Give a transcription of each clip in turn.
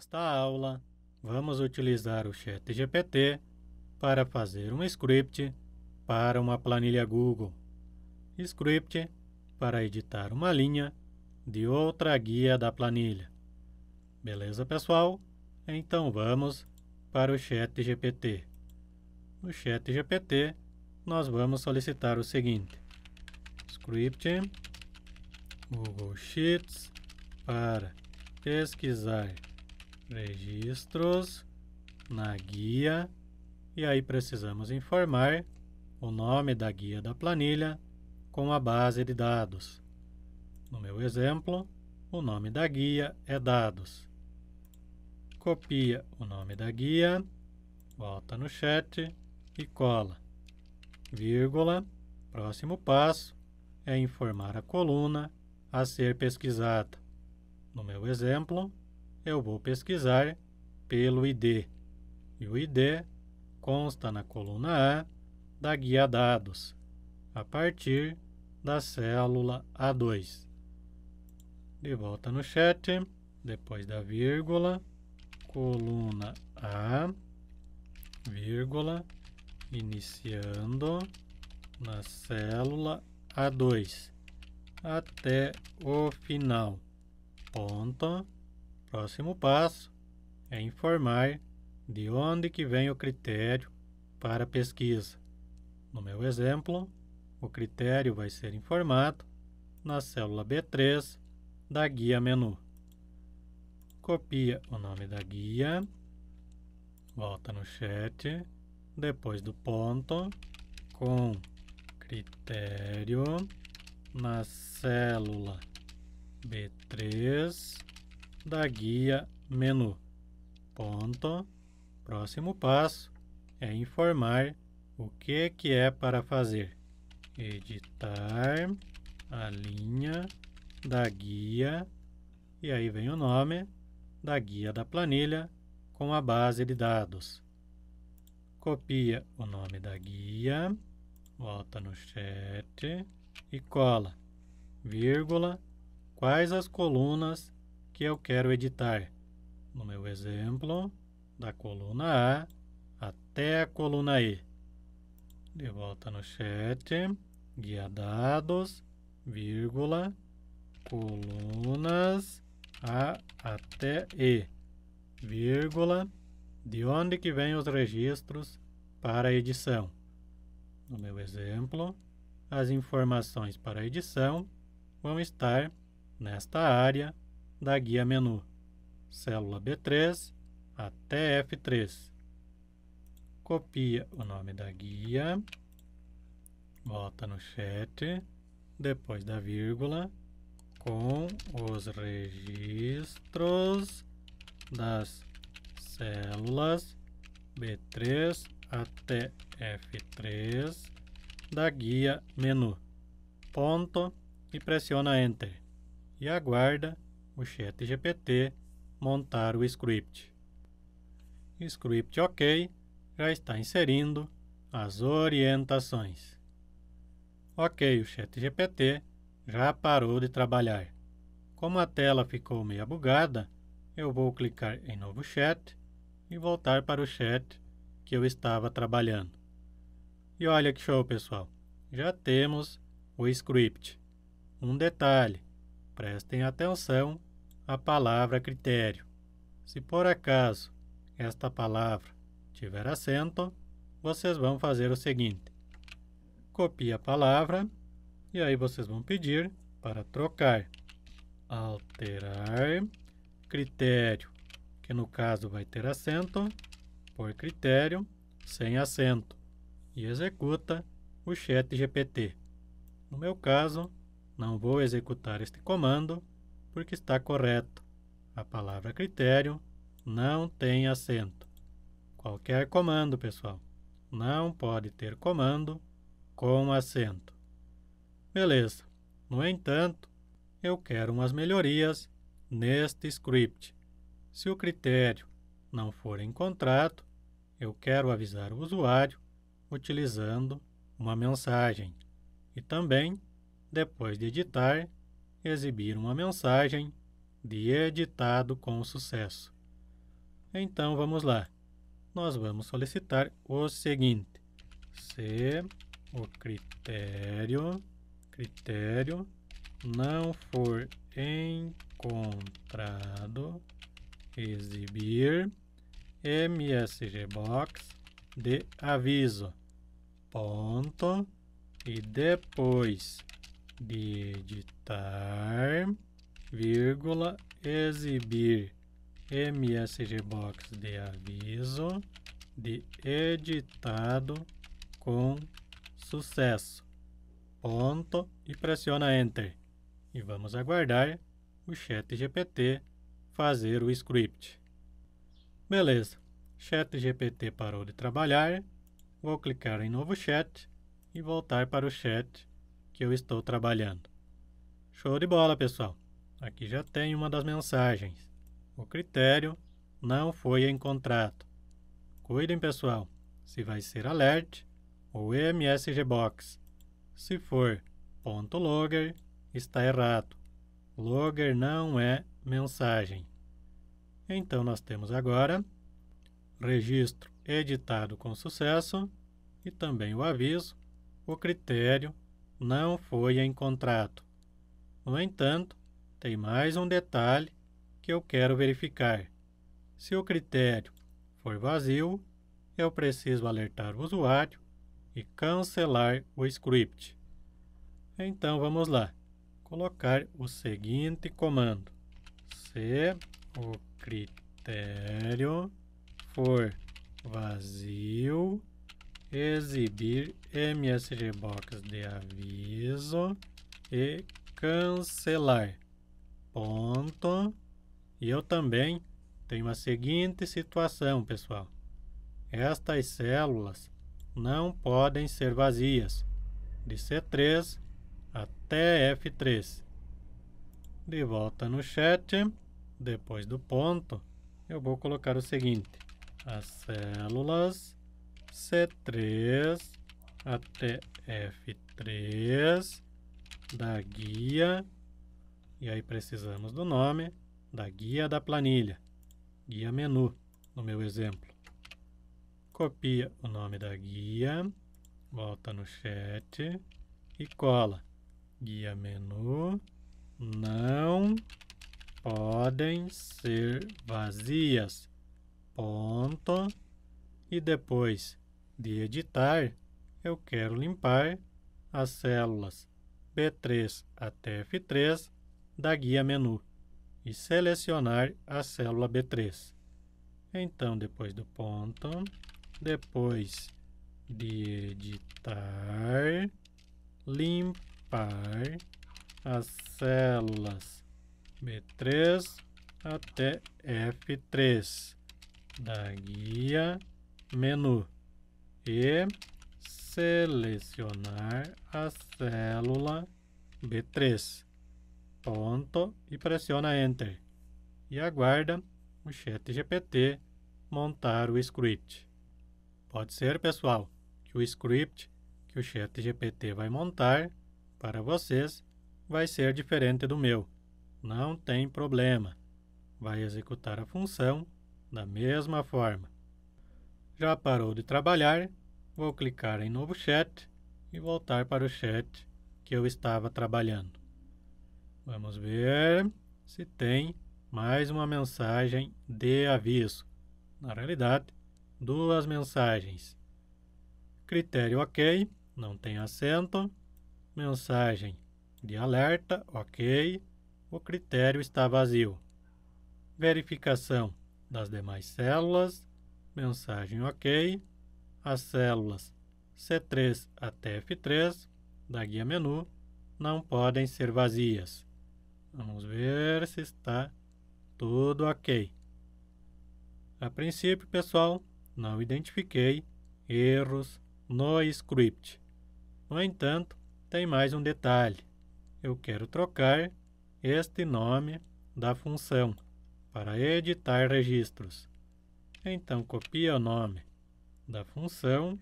Nesta aula, vamos utilizar o chat GPT para fazer um script para uma planilha Google, script para editar uma linha de outra guia da planilha. Beleza, pessoal? Então vamos para o chat GPT. No chat GPT, nós vamos solicitar o seguinte: script Google Sheets para pesquisar registros na guia e aí precisamos informar o nome da guia da planilha com a base de dados. No meu exemplo, o nome da guia é dados. Copia o nome da guia, volta no chat e cola. Vírgula, próximo passo é informar a coluna a ser pesquisada. No meu exemplo, eu vou pesquisar pelo ID. E o ID consta na coluna A da guia dados, a partir da célula A2. De volta no chat, depois da vírgula, coluna A, vírgula, iniciando na célula A2 até o final, ponto, Próximo passo é informar de onde que vem o critério para a pesquisa. No meu exemplo, o critério vai ser informado na célula B3 da guia menu. Copia o nome da guia, volta no chat, depois do ponto, com critério na célula B3 da guia menu. Ponto. Próximo passo é informar o que, que é para fazer. Editar a linha da guia e aí vem o nome da guia da planilha com a base de dados. Copia o nome da guia, volta no chat e cola, vírgula, quais as colunas que eu quero editar. No meu exemplo, da coluna A até a coluna E. De volta no chat, guia dados, vírgula, colunas A até E, vírgula, de onde que vêm os registros para edição. No meu exemplo, as informações para edição vão estar nesta área da guia menu célula B3 até F3. Copia o nome da guia, bota no chat, depois da vírgula, com os registros das células B3 até F3 da guia menu. Ponto e pressiona Enter. E aguarda o chat GPT montar o script. Script OK já está inserindo as orientações. Ok, o chat GPT já parou de trabalhar. Como a tela ficou meio bugada, eu vou clicar em novo chat e voltar para o chat que eu estava trabalhando. E olha que show, pessoal! Já temos o script. Um detalhe, Prestem atenção à palavra critério. Se por acaso esta palavra tiver acento, vocês vão fazer o seguinte: copie a palavra e aí vocês vão pedir para trocar. Alterar critério, que no caso vai ter acento, por critério sem acento, e executa o chat GPT. No meu caso, não vou executar este comando porque está correto. A palavra critério não tem acento. Qualquer comando, pessoal, não pode ter comando com acento. Beleza. No entanto, eu quero umas melhorias neste script. Se o critério não for encontrado, eu quero avisar o usuário utilizando uma mensagem e também depois de editar, exibir uma mensagem de editado com sucesso. Então vamos lá. Nós vamos solicitar o seguinte: se o critério critério não for encontrado, exibir MSG box de aviso. Ponto e depois de editar, vírgula, exibir msgbox de aviso de editado com sucesso. Ponto e pressiona Enter. E vamos aguardar o chat GPT fazer o script. Beleza, chat GPT parou de trabalhar. Vou clicar em novo chat e voltar para o chat que eu estou trabalhando. Show de bola, pessoal! Aqui já tem uma das mensagens. O critério não foi encontrado. Cuidem, pessoal, se vai ser alert ou MSG Box. Se for ponto .logger, está errado. Logger não é mensagem. Então, nós temos agora registro editado com sucesso e também o aviso, o critério não foi encontrado. No entanto, tem mais um detalhe que eu quero verificar. Se o critério for vazio, eu preciso alertar o usuário e cancelar o script. Então vamos lá. Colocar o seguinte comando: se o critério for vazio, exibir msgbox de aviso e cancelar. Ponto. E eu também tenho a seguinte situação, pessoal. Estas células não podem ser vazias, de C3 até F3. De volta no chat, depois do ponto, eu vou colocar o seguinte. As células C3 até F3 da guia, e aí precisamos do nome da guia da planilha, guia menu, no meu exemplo. Copia o nome da guia, volta no chat e cola. Guia menu, não podem ser vazias, ponto, e depois de editar, eu quero limpar as células B3 até F3 da guia menu e selecionar a célula B3. Então, depois do ponto, depois de editar, limpar as células B3 até F3 da guia menu e selecionar a célula B3. Ponto e pressiona Enter. E aguarda o chat GPT montar o script. Pode ser, pessoal, que o script que o chat GPT vai montar para vocês vai ser diferente do meu. Não tem problema. Vai executar a função da mesma forma. Já parou de trabalhar, vou clicar em novo chat e voltar para o chat que eu estava trabalhando. Vamos ver se tem mais uma mensagem de aviso. Na realidade, duas mensagens. Critério OK, não tem acento. Mensagem de alerta, OK. O critério está vazio. Verificação das demais células, mensagem OK, as células C3 até F3 da guia menu não podem ser vazias. Vamos ver se está tudo ok. A princípio, pessoal, não identifiquei erros no script. No entanto, tem mais um detalhe. Eu quero trocar este nome da função para editar registros. Então, copia o nome da função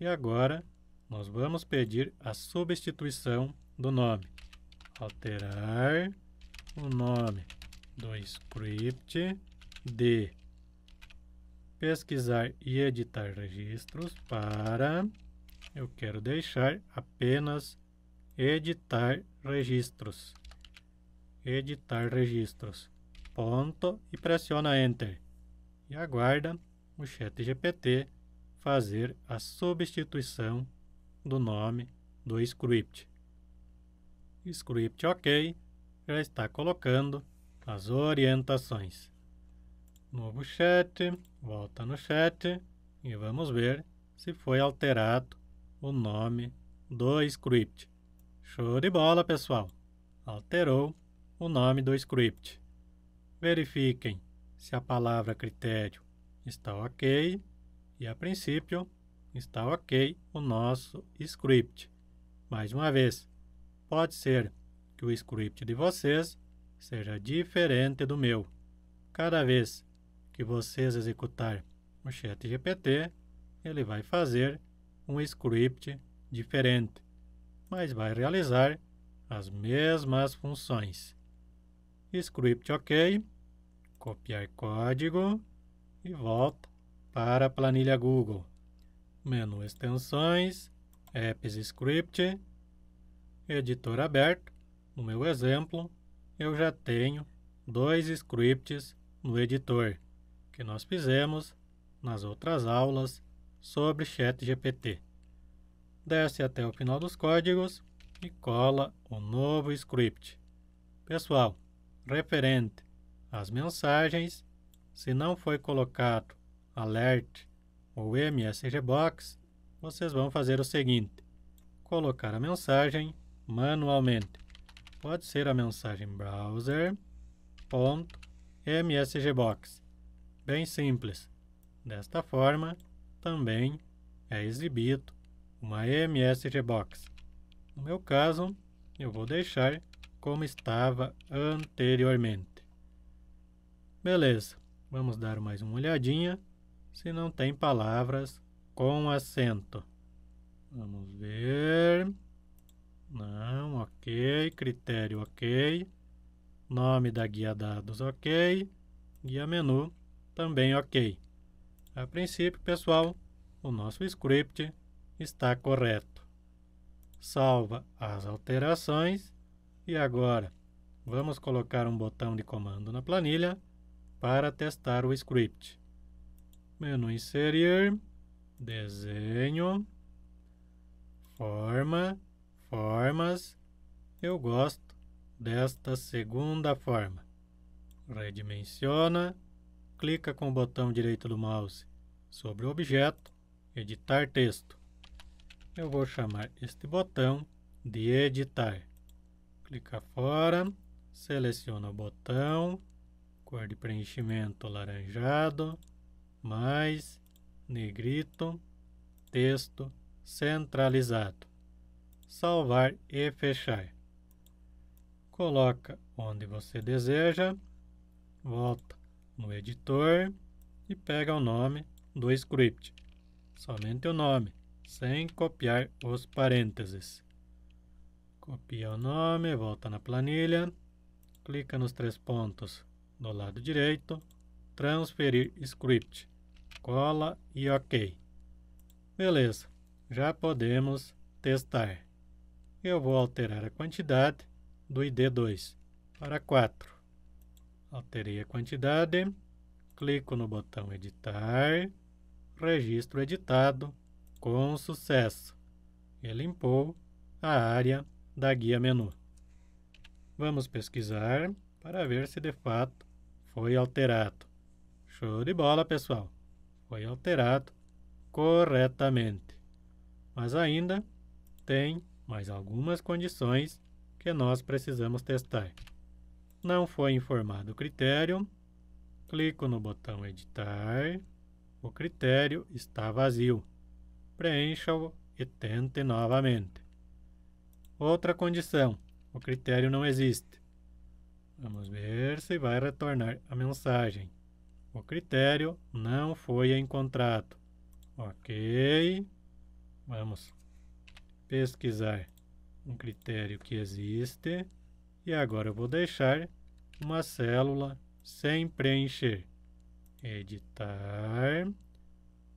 e agora nós vamos pedir a substituição do nome. Alterar o nome do script de pesquisar e editar registros para eu quero deixar apenas editar registros editar registros ponto e pressiona enter e aguarda o ChatGPT fazer a substituição do nome do script. Script OK já está colocando as orientações. Novo chat, volta no chat e vamos ver se foi alterado o nome do script. Show de bola, pessoal! Alterou o nome do script. Verifiquem se a palavra critério está ok e a princípio está ok o nosso script. Mais uma vez, pode ser que o script de vocês seja diferente do meu. Cada vez que vocês executar o chat GPT, ele vai fazer um script diferente, mas vai realizar as mesmas funções. Script OK copiar código e volta para a planilha Google. Menu Extensões, Apps Script, Editor aberto. No meu exemplo, eu já tenho dois scripts no editor que nós fizemos nas outras aulas sobre ChatGPT. Desce até o final dos códigos e cola o novo script. Pessoal, referente as mensagens, se não foi colocado alert ou MSG Box, vocês vão fazer o seguinte: colocar a mensagem manualmente. Pode ser a mensagem browser.msgbox. Bem simples. Desta forma, também é exibido uma msgbox. No meu caso, eu vou deixar como estava anteriormente. Beleza, vamos dar mais uma olhadinha se não tem palavras com acento. Vamos ver. Não, ok. Critério, ok. Nome da guia dados, ok. Guia menu, também ok. A princípio, pessoal, o nosso script está correto. Salva as alterações e agora vamos colocar um botão de comando na planilha para testar o script. Menu inserir, desenho, forma, formas. Eu gosto desta segunda forma. Redimensiona, clica com o botão direito do mouse sobre o objeto, editar texto. Eu vou chamar este botão de editar. Clica fora, seleciona o botão, cor de preenchimento laranjado, mais negrito, texto centralizado. Salvar e fechar. Coloca onde você deseja, volta no editor e pega o nome do script. Somente o nome, sem copiar os parênteses. Copia o nome, volta na planilha, clica nos três pontos do lado direito, transferir script, cola e OK. Beleza, já podemos testar. Eu vou alterar a quantidade do ID2 para 4. Alterei a quantidade, clico no botão editar, registro editado com sucesso. E limpou a área da guia menu. Vamos pesquisar para ver se de fato foi alterado. Show de bola, pessoal. Foi alterado corretamente. Mas ainda tem mais algumas condições que nós precisamos testar. Não foi informado o critério. Clico no botão editar. O critério está vazio. Preencha-o e tente novamente. Outra condição: o critério não existe. Vamos ver se vai retornar a mensagem. O critério não foi em contrato. Ok. Vamos pesquisar um critério que existe. E agora eu vou deixar uma célula sem preencher. Editar.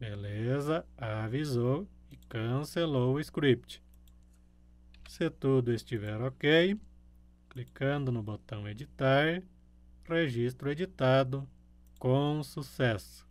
Beleza. Avisou e cancelou o script. Se tudo estiver ok, Clicando no botão editar, registro editado com sucesso.